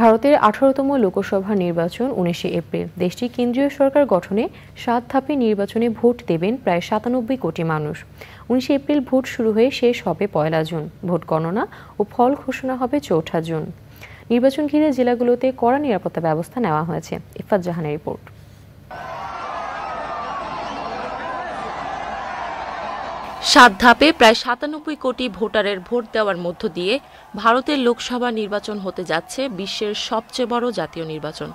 ভারতের আঠারোতম লোকসভা নির্বাচন উনিশে এপ্রিল দেশটি কেন্দ্রীয় সরকার গঠনে সাত ধাপে নির্বাচনে ভোট দেবেন প্রায় সাতানব্বই কোটি মানুষ উনিশে এপ্রিল ভোট শুরু হয়ে শেষ হবে পয়লা জুন ভোট গণনা ও ফল ঘোষণা হবে চৌঠা জুন নির্বাচন ঘিরে জেলাগুলোতে কড়া নিরাপত্তা ব্যবস্থা নেওয়া হয়েছে ইফাত জাহানের রিপোর্ট সাত ধাপে প্রায় সাতানব্বই কোটি ভোটারের ভোট দেওয়ার মধ্য দিয়ে ভারতের লোকসভা নির্বাচন হতে যাচ্ছে বিশ্বের সবচেয়ে বড় জাতীয় নির্বাচন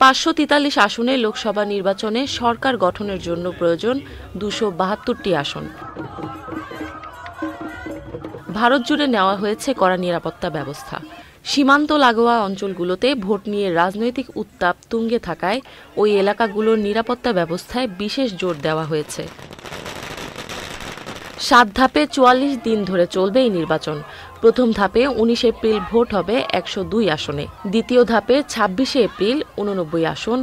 পাঁচশো তেতাল্লিশ আসনে লোকসভা নির্বাচনে সরকার গঠনের জন্য প্রয়োজন দুশো বাহাত্তরটি আসন ভারত জুড়ে নেওয়া হয়েছে কড়া নিরাপত্তা ব্যবস্থা সীমান্ত লাগোয়া অঞ্চলগুলোতে ভোট নিয়ে রাজনৈতিক উত্তাপ তুঙ্গে থাকায় ওই এলাকাগুলোর নিরাপত্তা ব্যবস্থায় বিশেষ জোর দেওয়া হয়েছে সাত ধাপে চুয়াল্লিশ দিন ধরে চলবে এই নির্বাচন প্রথম ধাপে উনিশ এপ্রিল ভোট হবে একশো দুই আসনে দ্বিতীয় ধাপে ছাব্বিশে এপ্রিল উননব্বই আসন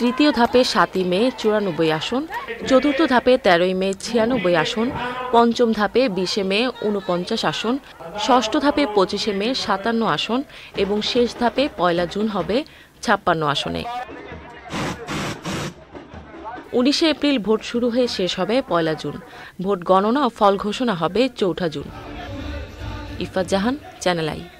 তৃতীয় ধাপে সাতই মে চুরানব্বই আসন চতুর্থ ধাপে তেরোই মে ছিয়ানব্বই আসন পঞ্চম ধাপে বিশে মে উনপঞ্চাশ আসন ষষ্ঠ ধাপে পঁচিশে মে সাতান্ন আসন এবং শেষ ধাপে পয়লা জুন হবে ছাপ্পান্ন আসনে উনিশে এপ্রিল ভোট শুরু হয়ে শেষ হবে পয়লা জুন ভোট গণনা ও ফল ঘোষণা হবে চৌঠা June Ifat Jahan channel I